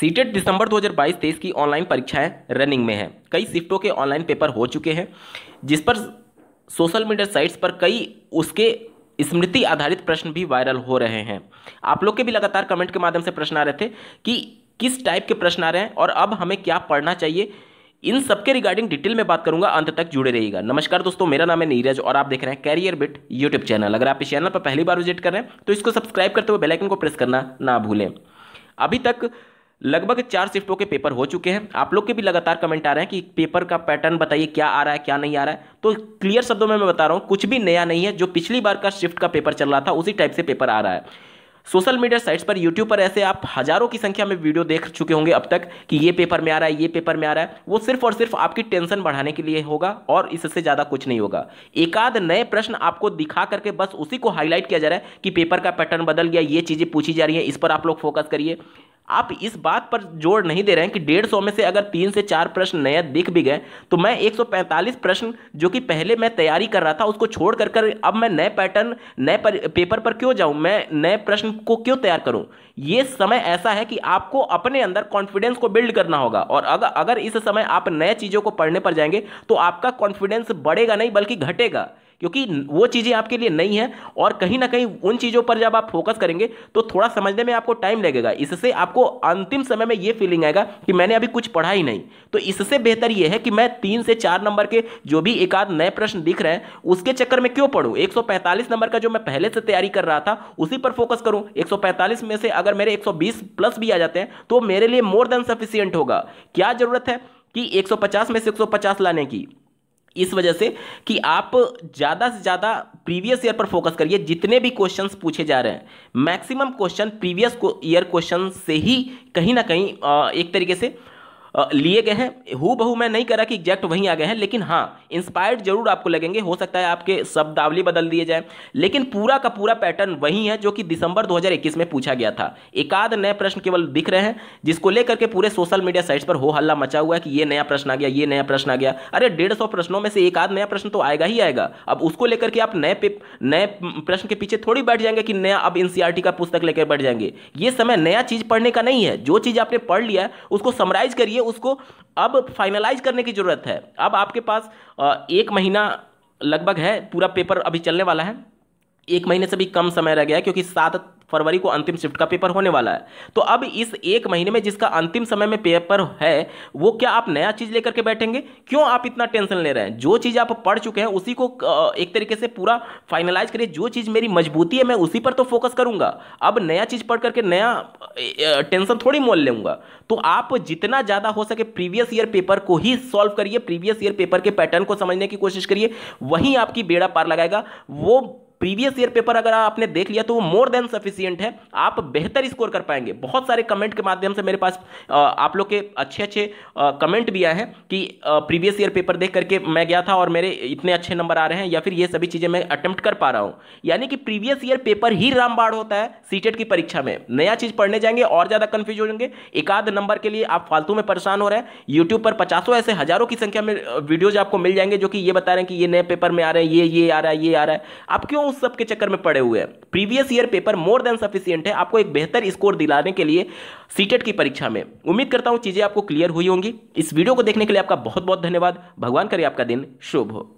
CTET दिसंबर 2022-23 की online परीक्षाएं running में है कई शिफ्टों के ऑनलाइन पेपर हो चुके हैं जिस पर सोशल मीडिया साइट्स पर कई उसके स्मृति आधारित प्रश्न भी वायरल हो रहे हैं आप लोग के भी लगातार कमेंट के माध्यम से प्रश्न आ रहे थे कि किस टाइप के प्रश्न आ रहे हैं और अब हमें क्या पढ़ना चाहिए इन सबके रिगार्डिंग डिटेल में बात करूंगा अंत तक जुड़े रहिएगा नमस्कार दोस्तों मेरा नाम है नीरज और आप देख रहे हैं कैरियर बिट यूट्यूब चैनल अगर आप इस चैनल पर पहली बार विजिट कर रहे हैं तो इसको सब्सक्राइब करते हुए बेलाइकन को प्रेस करना ना भूलें अभी तक लगभग चार शिफ्टों के पेपर हो चुके हैं आप लोग के भी लगातार कमेंट आ रहे हैं कि पेपर का पैटर्न बताइए क्या आ रहा है क्या नहीं आ रहा है तो क्लियर शब्दों में मैं बता रहा हूँ कुछ भी नया नहीं है जो पिछली बार का शिफ्ट का पेपर चल रहा था उसी टाइप से पेपर आ रहा है सोशल मीडिया साइट्स पर यूट्यूब पर ऐसे आप हजारों की संख्या में वीडियो देख चुके होंगे अब तक कि ये पेपर में आ रहा है ये पेपर में आ रहा है वो सिर्फ और सिर्फ आपकी टेंशन बढ़ाने के लिए होगा और इससे ज़्यादा कुछ नहीं होगा एकाध नए प्रश्न आपको दिखा करके बस उसी को हाईलाइट किया जा रहा है कि पेपर का पैटर्न बदल गया ये चीज़ें पूछी जा रही हैं इस पर आप लोग फोकस करिए आप इस बात पर जोर नहीं दे रहे हैं कि डेढ़ सौ में से अगर तीन से चार प्रश्न नया दिख भी गए तो मैं 145 प्रश्न जो कि पहले मैं तैयारी कर रहा था उसको छोड़ कर कर अब मैं नए पैटर्न नए पेपर पर क्यों जाऊं मैं नए प्रश्न को क्यों तैयार करूं ये समय ऐसा है कि आपको अपने अंदर कॉन्फिडेंस को बिल्ड करना होगा और अगर अगर इस समय आप नए चीज़ों को पढ़ने पर जाएंगे तो आपका कॉन्फिडेंस बढ़ेगा नहीं बल्कि घटेगा क्योंकि वो चीज़ें आपके लिए नई हैं और कहीं ना कहीं उन चीज़ों पर जब आप फोकस करेंगे तो थोड़ा समझने में आपको टाइम लगेगा इससे आपको अंतिम समय में ये फीलिंग आएगा कि मैंने अभी कुछ पढ़ा ही नहीं तो इससे बेहतर यह है कि मैं तीन से चार नंबर के जो भी एक आध नए प्रश्न दिख रहे हैं उसके चक्कर में क्यों पढ़ूँ एक नंबर का जो मैं पहले से तैयारी कर रहा था उसी पर फोकस करूँ एक में से अगर मेरे एक प्लस भी आ जाते हैं तो मेरे लिए मोर देन सफिशियंट होगा क्या जरूरत है कि 150 में से 150 लाने की इस वजह से कि आप ज़्यादा से ज़्यादा प्रीवियस ईयर पर फोकस करिए जितने भी क्वेश्चंस पूछे जा रहे हैं maximum question previous year question से ही कहीं ना कहीं एक तरीके से लिए गए हैं हु बहू मैं नहीं करा कि एग्जैक्ट वहीं आ गए हैं लेकिन हाँ इंस्पायर्ड जरूर आपको लगेंगे हो सकता है आपके शब्दावली बदल दिए जाए लेकिन पूरा का पूरा पैटर्न वही है जो कि दिसंबर 2021 में पूछा गया था एकाध नए प्रश्न केवल दिख रहे हैं जिसको लेकर के पूरे सोशल मीडिया साइट्स पर हो हल्ला मचा हुआ है कि ये नया प्रश्न आ गया ये नया प्रश्न आ गया अरे डेढ़ सौ प्रश्नों में से एक आध नया प्रश्न तो आएगा ही आएगा अब उसको लेकर के आप नए नए प्रश्न के पीछे थोड़ी बैठ जाएंगे कि नया अब एनसीईआरटी e का पुस्तक लेकर बैठ जाएंगे ये समय नया चीज पढ़ने का नहीं है जो चीज आपने पढ़ लिया है उसको समराइज करिए चाहिए उसको अब फाइनलाइज करने की ज़रूरत है अब आपके पास एक महीना लगभग है पूरा पेपर अभी चलने वाला है एक महीने से भी कम समय रह गया है क्योंकि सात फरवरी को अंतिम शिफ्ट का पेपर होने वाला है तो अब इस एक महीने में जिसका अंतिम समय में पेपर है वो क्या आप नया चीज़ लेकर के बैठेंगे क्यों आप इतना टेंशन ले रहे हैं जो चीज़ आप पढ़ चुके हैं उसी को एक तरीके से पूरा फाइनलाइज करिए जो चीज़ मेरी मजबूती है मैं उसी पर तो फोकस करूंगा अब नया चीज़ पढ़ करके नया टेंशन थोड़ी मोल लूंगा तो आप जितना ज़्यादा हो सके प्रीवियस ईयर पेपर को ही सॉल्व करिए प्रीवियस ईयर पेपर के पैटर्न को समझने की कोशिश करिए वहीं आपकी बेड़ा पार लगाएगा वो प्रीवियस ईयर पेपर अगर आपने देख लिया तो वो मोर देन सफिशियंट है आप बेहतर स्कोर कर पाएंगे बहुत सारे कमेंट के माध्यम से मेरे पास आप लोग के अच्छे अच्छे कमेंट भी आए हैं कि प्रीवियस ईयर पेपर देख करके मैं गया था और मेरे इतने अच्छे नंबर आ रहे हैं या फिर ये सभी चीज़ें मैं अटैम्प्ट कर पा रहा हूँ यानी कि प्रीवियस ईयर पेपर ही रामबाड़ होता है सीटेट की परीक्षा में नया चीज़ पढ़ने जाएंगे और ज़्यादा कन्फ्यूज हो जाएंगे एक आध नंबर के लिए आप फालतू में परेशान हो रहे हैं यूट्यूब पर पचासों ऐसे हज़ारों की संख्या में वीडियोज आपको मिल जाएंगे जो कि ये बता रहे हैं कि ये नए पेपर में आ रहे हैं ये ये आ रहा है ये आ रहा है आप क्यों उस सब के चक्कर में पड़े हुए हैं previous year paper more than sufficient है आपको एक बेहतर स्कोर दिलाने के लिए सीटेट e की परीक्षा में उम्मीद करता हूँ चीज़ें आपको क्लियर हुई होंगी इस वीडियो को देखने के लिए आपका बहुत बहुत धन्यवाद भगवान करे आपका दिन शुभ हो